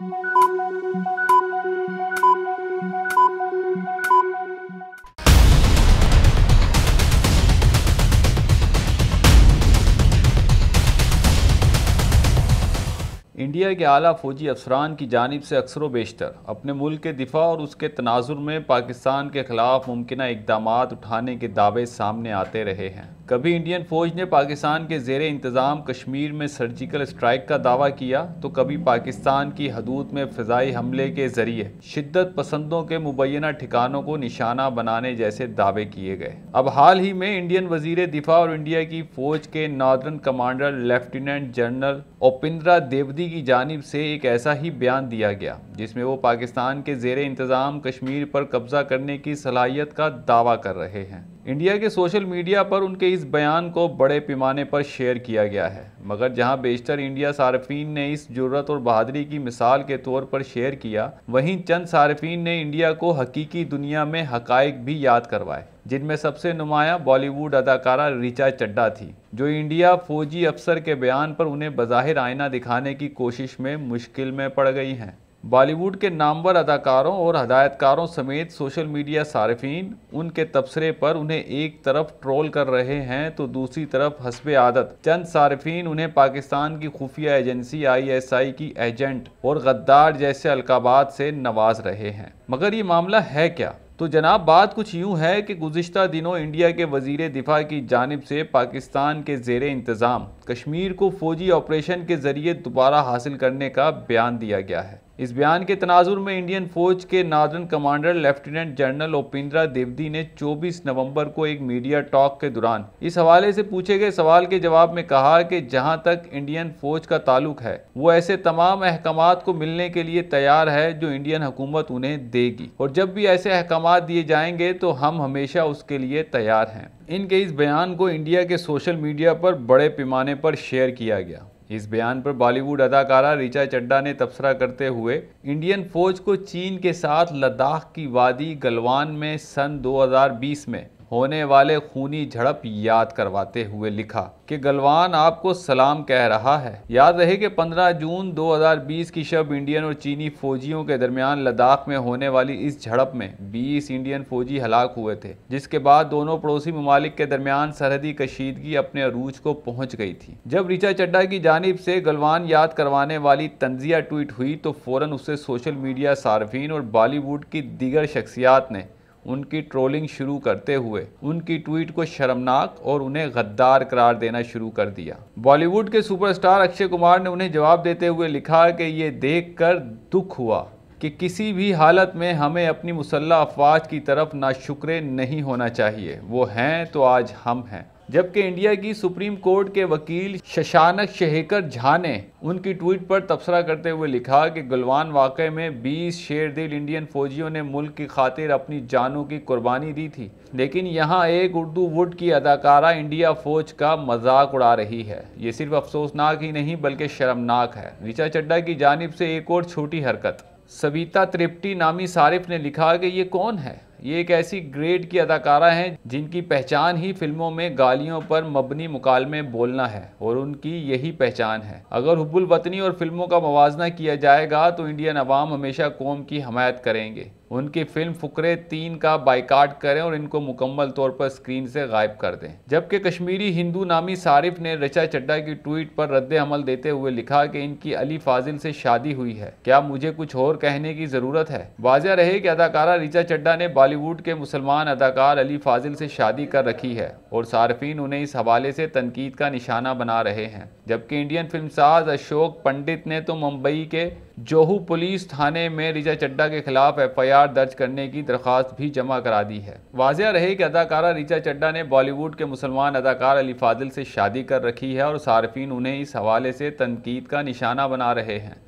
Thank you. India के आला फौजी अफसरान की जानब से अक्सर बेशतर अपने मुल्क के दिफा और उसके तनाजुर में पाकिस्तान के ख़िलाफ़ मुमकिन इकदाम उठाने के दावे सामने आते रहे हैं कभी इंडियन फ़ौज ने पाकिस्तान के जेर इंतज़ाम कश्मीर में सर्जिकल स्ट्राइक का दावा किया तो कभी पाकिस्तान की हदूद में फ़जाई हमले के ज़रिए शिद्दत पसंदों के मुबैना ठिकानों को निशाना बनाने जैसे दावे किए गए अब हाल ही में इंडियन वजीर दिफा और इंडिया की फ़ौज के northern commander lieutenant general Upendra Dwivedi की जानब से एक ऐसा ही बयान दिया गया जिसमें वो पाकिस्तान के जेर इंतज़ाम कश्मीर पर कब्ज़ा करने की सलाहियत का दावा कर रहे हैं इंडिया के सोशल मीडिया पर उनके इस बयान को बड़े पैमाने पर शेयर किया गया है मगर जहां बेशतर इंडिया सार्फिन ने इस जरूरत और बहादरी की मिसाल के तौर पर शेयर किया वहीं चंद सार्फिन ने इंडिया को हकीकी दुनिया में हकायक भी याद करवाए जिनमें सबसे नुमाया बॉलीवुड अदाकारा रिचा चड्डा थी जो इंडिया फौजी अफसर के बयान पर उन्हें बाहिर आईना दिखाने की कोशिश में मुश्किल में पड़ गई हैं बॉलीवुड के नामवर अदाकारों और हदायतकारों समेत सोशल मीडिया सार्फिन उनके तबसरे पर उन्हें एक तरफ ट्रोल कर रहे हैं तो दूसरी तरफ हसब आदत चंद सार्फिन उन्हें पाकिस्तान की खुफिया एजेंसी आईएसआई की एजेंट और गद्दार जैसे अलकाबात से नवाज रहे हैं मगर ये मामला है क्या तो जनाब बात कुछ यूँ है कि गुज्त दिनों इंडिया के वजीर दिफा की जानब से पाकिस्तान के जेर इंतज़ाम कश्मीर को फौजी ऑपरेशन के ज़रिए दोबारा हासिल करने का बयान दिया गया है इस बयान के तनाजुर में इंडियन फौज के northern commander lieutenant general Upendra Dwivedi ने 24 नवंबर को एक मीडिया टॉक के दौरान इस हवाले से पूछे गए सवाल के जवाब में कहा कि जहां तक इंडियन फौज का ताल्लुक है वो ऐसे तमाम अहकाम को मिलने के लिए तैयार है जो इंडियन हुकूमत उन्हें देगी और जब भी ऐसे अहकाम दिए जाएंगे तो हम हमेशा उसके लिए तैयार हैं इनके इस बयान को इंडिया के सोशल मीडिया पर बड़े पैमाने पर शेयर किया गया इस बयान पर बॉलीवुड अदाकारा रिचा चड्डा ने तबसरा करते हुए इंडियन फौज को चीन के साथ लद्दाख की वादी गलवान में सन 2020 में होने वाले खूनी झड़प याद करवाते हुए लिखा कि गलवान आपको सलाम कह रहा है याद रहे कि 15 जून 2020 की शब इंडियन और चीनी फौजियों के दरमियान लद्दाख में होने वाली इस झड़प में 20 इंडियन फौजी हलाक हुए थे जिसके बाद दोनों पड़ोसी ममालिक के दरमियान सरहदी कशीदगी अपने अरूज को पहुंच गई थी जब रिचा चड्डा की जानब से गलवान याद करवाने वाली तंजिया ट्वीट हुई तो फ़ौरन उसे सोशल मीडिया सार्फिन और बॉलीवुड की दीगर शख्सियात ने उनकी ट्रोलिंग शुरू करते हुए उनकी ट्वीट को शर्मनाक और उन्हें गद्दार करार देना शुरू कर दिया बॉलीवुड के सुपरस्टार अक्षय कुमार ने उन्हें जवाब देते हुए लिखा कि ये देख कर दुख हुआ कि किसी भी हालत में हमें अपनी मुसल्ह अफवाज की तरफ ना शुक्र नहीं होना चाहिए वो हैं तो आज हम हैं जबकि इंडिया की सुप्रीम कोर्ट के वकील शशानक शहेकर झा ने उनकी ट्वीट पर तबसरा करते हुए लिखा कि गलवान वाक़े में 20 शेर दिल इंडियन फौजियों ने मुल्क की खातिर अपनी जानों की कुर्बानी दी थी लेकिन यहाँ एक उर्दू वुड की अदाकारा इंडिया फौज का मजाक उड़ा रही है ये सिर्फ अफसोसनाक ही नहीं बल्कि शर्मनाक है ऋचा चड्डा की जानब से एक और छोटी हरकत सविता तृप्टी नामी सारिफ ने लिखा कि ये कौन है ये एक ऐसी ग्रेड की अदाकारा हैं जिनकी पहचान ही फिल्मों में गालियों पर मबनी मुकालमे बोलना है और उनकी यही पहचान है अगर हुबुल वतनी और फिल्मों का मुवजना किया जाएगा तो इंडियन अवाम हमेशा कौम की हमायत करेंगे उनकी फिल्म फुकरे तीन का बाइकाट करें और इनको मुकम्मल तौर पर स्क्रीन से गायब कर दें जबकि कश्मीरी हिंदू नामी सारिफ ने रचा चड्डा की ट्वीट पर रद्द अमल देते हुए लिखा कि इनकी अली फाजिल से शादी हुई है क्या मुझे कुछ और कहने की ज़रूरत है वाजह रहे कि अदाकारा रिचा चड्डा ने बॉलीवुड के मुसलमान अदाकार अली फाजिल से शादी कर रखी है और सार्फिन उन्हें इस हवाले से तनकीद का निशाना बना रहे हैं जबकि इंडियन फिल्म साज अशोक पंडित ने तो मुंबई के जोहू पुलिस थाने में रिजा चड्डा के खिलाफ एफआईआर दर्ज करने की दरख्वास्त भी जमा करा दी है वाजह रहे कि अदाकारा रिचा चड्डा ने बॉलीवुड के मुसलमान अदाकार अली फादिल से शादी कर रखी है और सार्फिन उन्हें इस हवाले से तनकीद का निशाना बना रहे हैं